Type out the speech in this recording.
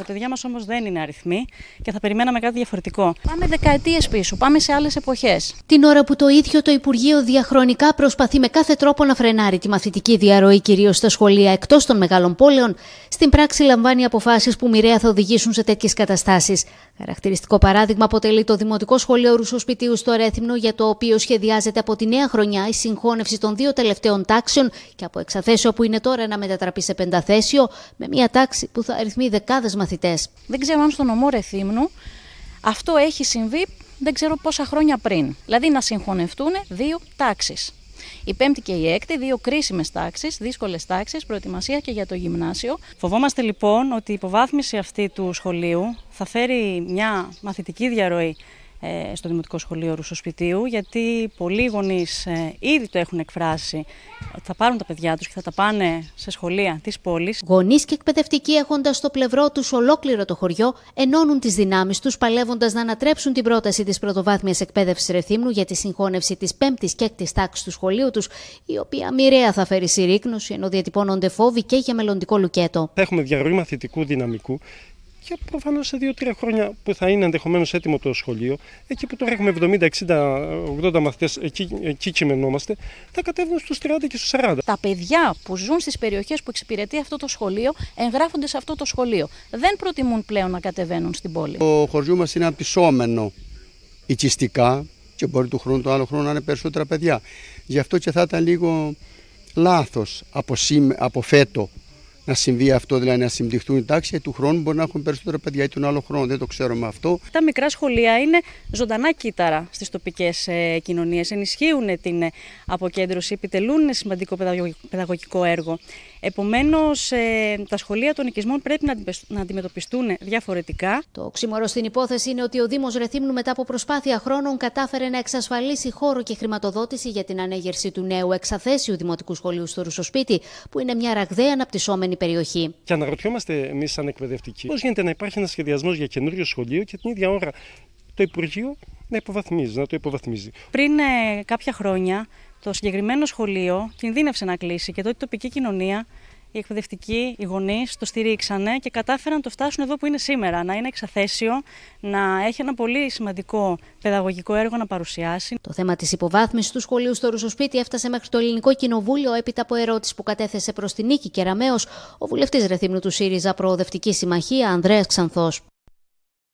Τα παιδιά μας όμως δεν είναι αριθμοί και θα περιμέναμε κάτι διαφορετικό. Πάμε δεκαετίες πίσω, πάμε σε άλλες εποχές. Την ώρα που το ίδιο το Υπουργείο διαχρονικά προσπαθεί με κάθε τρόπο να φρενάρει τη μαθητική διαρροή κυρίως στα σχολεία εκτός των μεγάλων πόλεων, στην πράξη λαμβάνει αποφάσεις που μοιραία θα οδηγήσουν σε τέτοιες καταστάσεις. Χαρακτηριστικό παράδειγμα αποτελεί το Δημοτικό Σχολείο Ρουσοσπιτίου στο Ρέθυμνο, για το οποίο σχεδιάζεται από τη νέα χρονιά η συγχώνευση των δύο τελευταίων τάξεων και από εξαθέσιο που είναι τώρα να μετατραπεί σε πενταθέσιο, με μια τάξη που θα αριθμεί δεκάδες μαθητές δεν ξέρω αν στον Ομόρε Θύμνου αυτό έχει συμβεί δεν ξέρω πόσα χρόνια πριν. Δηλαδή να συγχωνευτούν δύο τάξεις. Η πέμπτη και η έκτη, δύο κρίσιμες τάξεις, δύσκολες τάξεις, προετοιμασία και για το γυμνάσιο. Φοβόμαστε λοιπόν ότι η υποβάθμιση αυτή του σχολείου θα φέρει μια μαθητική διαρροή ε, στο Δημοτικό Σχολείο Ρουσοσπιτίου, γιατί πολλοί γονείς ε, ήδη το έχουν εκφράσει θα πάρουν τα παιδιά τους και θα τα πάνε σε σχολεία της πόλης. Γονείς και εκπαιδευτικοί έχοντας στο πλευρό τους ολόκληρο το χωριό, ενώνουν τις δυνάμεις τους παλεύοντας να ανατρέψουν την πρόταση της πρωτοβάθμιας εκπαίδευσης Ρεθύμνου για τη συγχώνευση της 5η και 6η τάξης του σχολείου τους, η οποία μοιραία θα φέρει συρρήκνωση ενώ διατυπώνονται φόβοι και για μελλοντικό λουκέτο. έχουμε διαρροή μαθητικού δυναμικού και προφανώς σε 2-3 χρόνια που θα είναι ενδεχομένως έτοιμο το σχολείο, εκεί που τώρα έχουμε 70, 60, 80 μαθητές, εκεί, εκεί κειμενόμαστε, θα κατέβουν στους 30 και στους 40. Τα παιδιά που ζουν στις περιοχές που εξυπηρετεί αυτό το σχολείο, εγγράφονται σε αυτό το σχολείο. Δεν προτιμούν πλέον να κατεβαίνουν στην πόλη. Το χωριό μας είναι απεισόμενο οικιστικά και μπορεί του χρόνου το άλλο χρόνο να είναι περισσότερα παιδιά. Γι' αυτό και θα ήταν λίγο λάθος, από, από φέτο να συμβεί αυτό, δηλαδή να συμπτυχθούν οι τάξει. Του χρόνου μπορεί να έχουν περισσότερα παιδιά ή τον άλλο χρόνο, δεν το ξέρουμε αυτό. Τα μικρά σχολεία είναι ζωντανά κύτταρα στις τοπικές ε, κοινωνίες. Ενισχύουν την ε, αποκέντρωση, επιτελούν σημαντικό παιδαγωγικό έργο. Επομένως, ε, τα σχολεία των οικισμών πρέπει να αντιμετωπιστούν διαφορετικά. Το ξύμορο στην υπόθεση είναι ότι ο Δήμος Ρεθύμνου μετά από προσπάθεια χρόνων κατάφερε να εξασφαλίσει χώρο και χρηματοδότηση για την ανέγερση του νέου εξαθέσιου δημοτικού σχολείου στο Ρουσοσπίτι, που είναι μια ραγδαία αναπτυσσόμενη περιοχή. Και αναρωτιόμαστε εμείς, σαν εκπαιδευτικοί, πώς γίνεται να υπάρχει ένας σχεδιασμός για καινούριο σχολείο και την ίδια ώρα το Υπουργείο να υποβαθμίζει, να το υποβαθμίζει. Πριν ε, κάποια χρόνια, το συγκεκριμένο σχολείο κινδύνευσε να κλείσει και τότε η τοπική κοινωνία οι εκπαιδευτικοί, οι γονείς το στηρίξανε και κατάφεραν να το φτάσουν εδώ που είναι σήμερα. Να είναι εξαθέσιο, να έχει ένα πολύ σημαντικό παιδαγωγικό έργο να παρουσιάσει. Το θέμα της υποβάθμισης του σχολείου στο Ρουσοσπίτι έφτασε μέχρι το Ελληνικό Κοινοβούλιο έπειτα από ερώτηση που κατέθεσε προς την Νίκη Κεραμέως, ο βουλευτής Ρεθύμνου του ΣΥΡΙΖΑ Προοδευτική Συμμαχία Ανδρέας Ξανθός.